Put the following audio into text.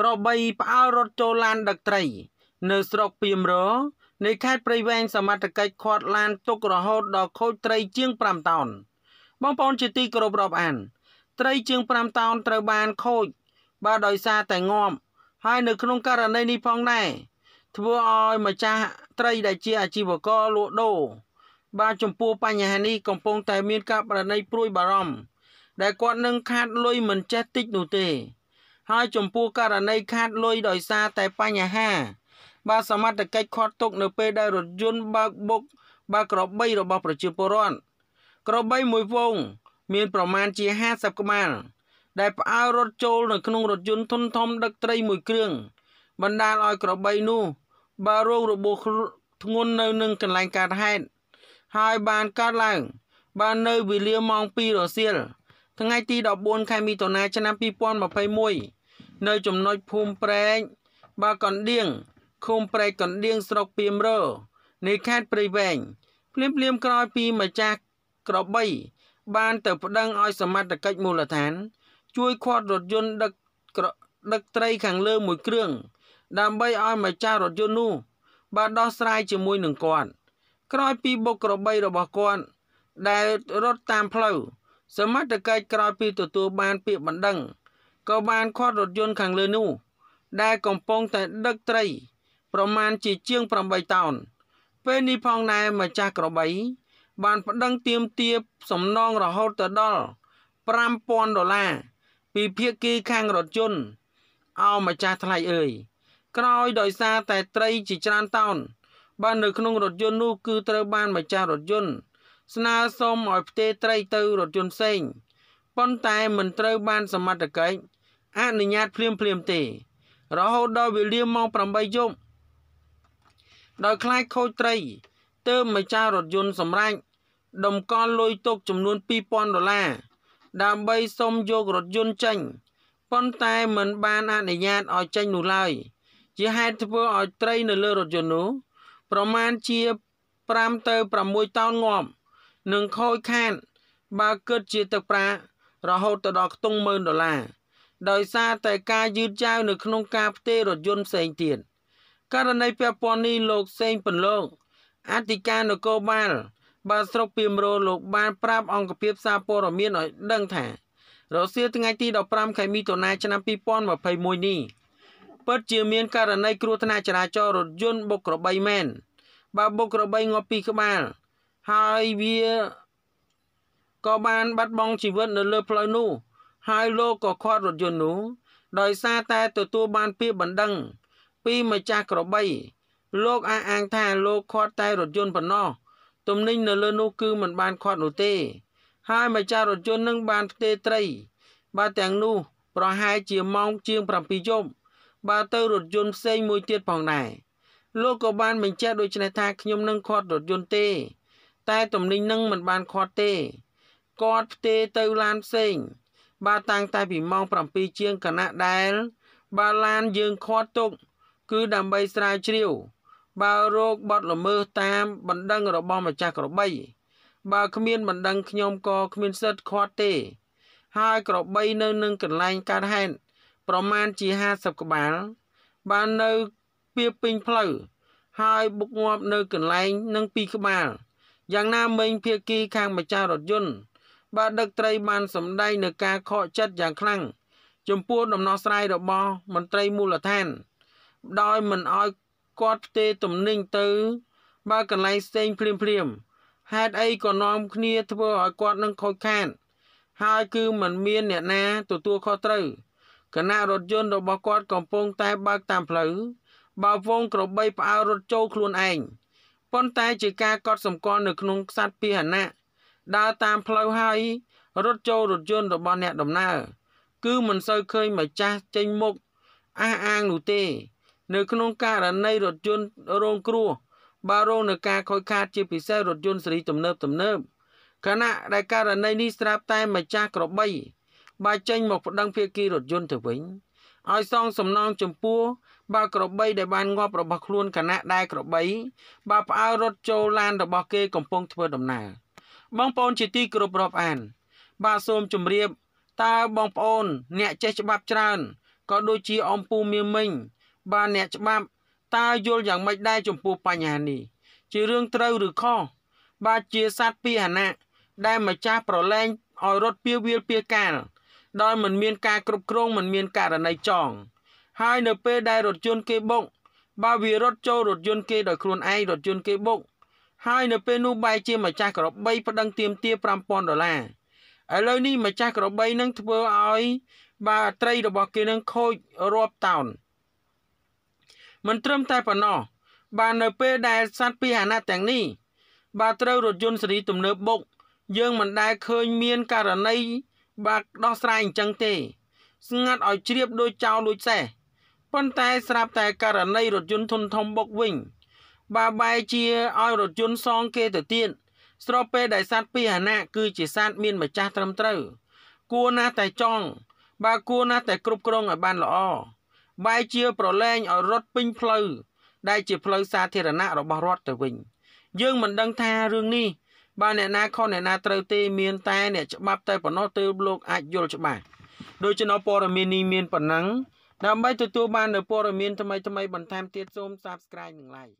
ក្របីផ្អើលរត់ចូលឡានដឹកត្រី នៅស្រុកពីមរនៃខេត្តព្រៃវែងសមត្ថកិច្ចខាត់ឡានទុករហូតដល់ខូចត្រី ជាង5តោនបងប្អូនជាទីគោរពរាប់អាន ត្រីជាង5តោនត្រូវបានខូច បាទដោយសារតែងាប់ហើយនៅក្នុងករណីនេះផងដែរធ្វើឲ្យម្ចាស់ត្រី ដែលជាអាជីវករលក់ដូរបាទចំពោះបញ្ហានេះកំពុងតែមានការប្រណីព្រួយបារម្ភដែលគាត់នឹងខាតលុយមិនចេះតិចនោះទេហើយចំពោះករណីខាតលុយដោយសារតែបញ្ហា បាទសមត្ថកិច្ចខាត់ទុកនៅពេលដែលរថយន្តបើកបុកបើក្របីរបស់ប្រជាពលរដ្ឋក្របីមួយវង មាន ប្រមាណជា50ក្បាល ដែលផ្អើលរត់ចូលនៅក្នុងរថយន្តធុនធំ ដឹកត្រីមួយគ្រឿងបណ្ដាលឲ្យក្របីនោះបើរងរបួសធ្ងន់នៅនឹងកន្លែងកើតហេតុហើយបានកើតឡើងបាននៅវេលាម៉ោង2រសៀលថ្ងៃទី14ខែមិថុនាឆ្នាំ2021នៅចំណុចភូមិព្រែកបាកណ្ដៀងឃុំព្រែកកណ្ដៀងស្រុកពីមរនៃខេត្តព្រៃវែងភ្លាមភ្លាមក្រោយពីម្ចាស់ក្របី បានទៅប្តឹងឲ្យសមត្ថកិច្ចមូលដ្ឋាន ជួយឃាត់រថយន្តដឹកដឹកត្រីខាងលើមួយគ្រឿង ដើម្បីឲ្យម្ចាស់រថយន្តនោះបានដោះស្រាយជាមួយនឹងគាត់ក្រោយពីបុកក្របីរបស់គាត់ដែលរត់តាមផ្លូវសមត្ថកិច្ចក្រោយពីទទួលបានពាក្យបណ្ដឹងក៏បានខាត់រថយន្តខាងលើនោះ ដែលកំពុងតែដឹកត្រី ប្រមាណជាជាង8តោន ពេលនេះផងដែរម្ចាស់ក្របី បានប្តឹងទាមទារសំណងរហូតទៅដល់5000ដុល្លារពីភាគីខាងរថយន្តឲ្យម្ចាស់ថ្លៃអើយក្រោយដោយសារតែត្រី ជាច្រើនតោន បាននៅក្នុងរថយន្តនោះគឺត្រូវបានម្ចាស់រថយន្តស្នើសុំឲ្យផ្ទេរត្រីទៅរថយន្តផ្សេងប៉ុន្តែមិនត្រូវបានសមត្ថកិច្ចអនុញ្ញាតភ្លាមភ្លាមទេ រហូតដល់វេលាម៉ោង8យប់ដោយខ្លាចខូចត្រីទើបម្ចាស់រថយន្តសម្រេចតម្កល់លុយទុកចំនួន2000ដុល្លារដើម្បីសុំយករថយន្តចេញប៉ុន្តែមិនបានអនុញ្ញាតឲ្យចេញនោះឡើយ ជាហេតុធ្វើឲ្យត្រី នៅលើរថយន្តនោះប្រមាណជា5ទៅ6តោនងាប់នឹងខូចខាតបើគិតជាទឹកប្រារហូតទៅដល់ខ្ទង់10000ដុល្លារដោយសារតែការយឺតយ៉ាវនៅក្នុងការផ្ទេររថយន្តផ្សេងទៀតករណីពាក់ព័ន្ធនេះលោកសេងពន្លងអធិការនគរបាលបានស្រុកពីមរោលោកបានប្រាប់អង្គភាពសារព័ត៌មានឲ្យដឹងថារសៀលថ្ងៃទី15ខែមិថុនាឆ្នាំ2021នេះពិតជាមានករណីគ្រោះថ្នាក់ចរាចរណ៍រថយន្តបុកក្របីមែនបើបុកក្របីងាប់ពីក្បាលហើយវាក៏បានបាត់បង់ជីវិតនៅលើផ្លូវនោះហើយលោកក៏ខាត់រថយន្តនោះដោយសារតែទទួលបានពាក្យបណ្ដឹង ពីម្ចាស់ក្របី លោកអះអាងថាលោកខាត់តែរថយន្តប៉ុណ្ណោះទំនិញនៅលើនោះគឺមិនបានខាត់នោះទេ ហើយម្ចាស់រថយន្តនឹងបានផ្ទេត្រី បាទទាំងនោះ ប្រហែលជាម៉ោងជាង7យប់បើទៅរថយន្តផ្សេងមួយទៀតផងដែរលោកក៏បានបញ្ជាក់ដូចនេះថាខ្ញុំនឹងខាត់រថយន្តទេ តែទំនិញនឹងមិនបានខាត់ទេគាត់ផ្ទេទៅឡានផ្សេងបាទតាំងតែពីម៉ោង7ជាងគណៈដែលបើឡានយើងខាត់ទុក គឺដើម្បីស្រាវជ្រាវបើរោគបាត់ល្មើសតាមបណ្ដឹងរបស់ម្ចាស់ក្របីបើគ្មានបណ្ដឹងខ្ញុំក៏គ្មានសិទ្ធិខាត់ទេ ហើយក្របីនៅនឹងកន្លែងកើតហេតុប្រមាណជា50ក្បាល បាននៅពីពេញផ្លូវហើយបុកងាប់នៅកន្លែងនឹងពីក្បាលយ៉ាងណាមិញភៀកគីខាងម្ចាស់រថយន្តបើដឹកត្រីបានសម្ដែងនឹងការខកចិត្តយ៉ាងខ្លាំងចំពោះដំណោះស្រាយរបស់មន្ត្រីមូលដ្ឋាន ដោយមិនអោយគាត់ផ្ទេទំនិញទៅ បើកន្លែងផ្សេងភ្លាមភ្លាមហេតុអីក៏នាំគ្នាធ្វើឲ្យគាត់នឹងខូចខាតហើយគឺមិនមានអ្នកណាទទួលខុសត្រូវគណៈរថយន្តរបស់គាត់កំពុងតែបើកតាមផ្លូវបើវងក្របីផ្អើររត់ចូលខ្លួនឯងប៉ុន្តែជាការកត់សម្គាល់នៅក្នុងខ្សត្រពាហនៈដើរតាមផ្លូវហើយរត់ចូលរថយន្តរបស់អ្នកដំណើរគឺមិនសូវឃើញម្ចាស់ចេញមុខអះអាងនោះទេ នៅក្នុងករណីរថយន្តរងគ្រោះបើរងនឹងការខូចខាតជាពិសេសរថយន្តស៊េរីទំនើបទំនើបខណៈដែលករណីនេះស្រាប់តែម្ចាស់ក្របីបើចេញមកប្តឹងភាគីរថយន្តទៅវិញឲ្យសងសំណងចំពោះបើក្របីដែលបានងាប់របស់ខ្លួនខណៈដែលក្របីបើផ្អើលរត់ចូលឡាន របស់គេកំពុងធ្វើដំណើរ។បងប្អូនជាទីគោរពរាប់អាន បាទសូមជម្រាបតើបងប្អូនអ្នកចេះច្បាប់ច្រើនក៏ដូចជាអំពូមាមិញ បាទអ្នកច្បាប់តើយល់យ៉ាងម៉េចដែរចំពោះបញ្ហានេះជារឿងត្រូវឬខុសបាទជាសัตว์ពាហនៈដែលម្ចាស់ប្រឡែងឲ្យរត់ពៀវៀលពៀកាលដោយមិនមានការគ្រប់គ្រងមិនមានករណីចង ហើយនៅពេលដែលរថយន្តគេបុកបើវារត់ចូលរថយន្តគេដោយខ្លួនឯងរថយន្តគេបុកហើយនៅពេលនោះបែជាម្ចាស់ក្របីប្តឹងទាមទារ5000ដុល្លារឥឡូវនេះម្ចាស់ក្របីនឹងធ្វើឲ្យបាទត្រីរបស់គេនឹងខូចរាប់តោនមិនត្រឹមតែប៉ុណ្ណោះ បាទនៅពេលដែលសត្វពាហនៈទាំងនេះ បាទត្រូវរថយន្តសេរីទំនើបបុក យើងមិនដែលឃើញមានករណីបាទដោះស្រាយអញ្ចឹងទេស្ងាត់ឲ្យជ្រាបដូចចោលលួចសេះប៉ុន្តែស្រាប់តែករណីរថយន្តធុនធំបុកវិញបើបែរជាឲ្យរថយន្តសងគេទៅទៀតស្របពេលដែលសត្វពាហនៈគឺជាសត្វមានម្ចាស់ត្រឹមត្រូវគួរណាស់តែចង់បើគួរណាស់តែគ្រប់គ្រងឲ្យបានល្អបែរជាប្រឡែងឲ្យរត់ពេញផ្លូវដែលជាផ្លូវសាធារណៈរបស់រដ្ឋទៅវិញយើងមិនដឹងថារឿងនេះបើអ្នកណាខុសអ្នកណាត្រូវទេមានតែ អ្នកច្បាប់តែប៉ុណ្ណោះទើបលោកអាចយល់ច្បាស់ដូច្នោះព័ត៌មាននេះមានប៉ុណ្ណឹង ដើម្បីទទួលបាននូវព័ត៌មានថ្មីៗបន្ថែមទៀតសូម Subscribe និង Like